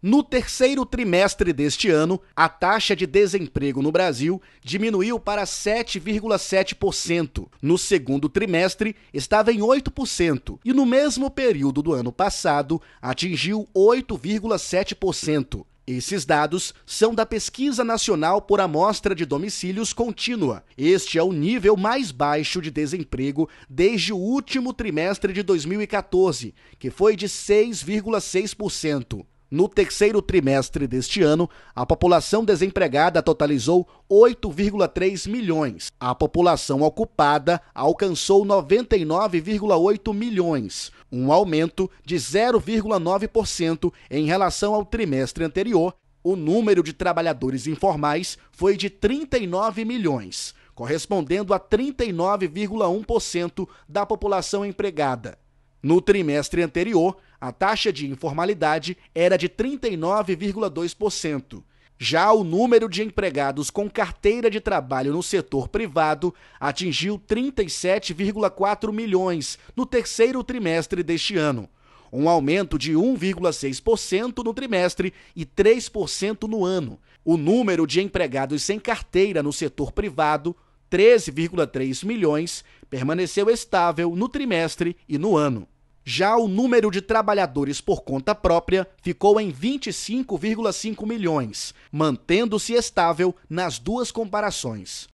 No terceiro trimestre deste ano, a taxa de desemprego no Brasil diminuiu para 7,7%. No segundo trimestre, estava em 8%, e no mesmo período do ano passado, atingiu 8,7%. Esses dados são da Pesquisa Nacional por Amostra de Domicílios Contínua. Este é o nível mais baixo de desemprego desde o último trimestre de 2014, que foi de 6,6%. No terceiro trimestre deste ano, a população desempregada totalizou 8,3 milhões. A população ocupada alcançou 99,8 milhões, um aumento de 0,9% em relação ao trimestre anterior. O número de trabalhadores informais foi de 39 milhões, correspondendo a 39,1% da população empregada. No trimestre anterior, a taxa de informalidade era de 39,2%. Já o número de empregados com carteira de trabalho no setor privado atingiu 37,4 milhões no terceiro trimestre deste ano, um aumento de 1,6% no trimestre e 3% no ano. O número de empregados sem carteira no setor privado 13,3 milhões, permaneceu estável no trimestre e no ano. Já o número de trabalhadores por conta própria ficou em 25,5 milhões, mantendo-se estável nas duas comparações.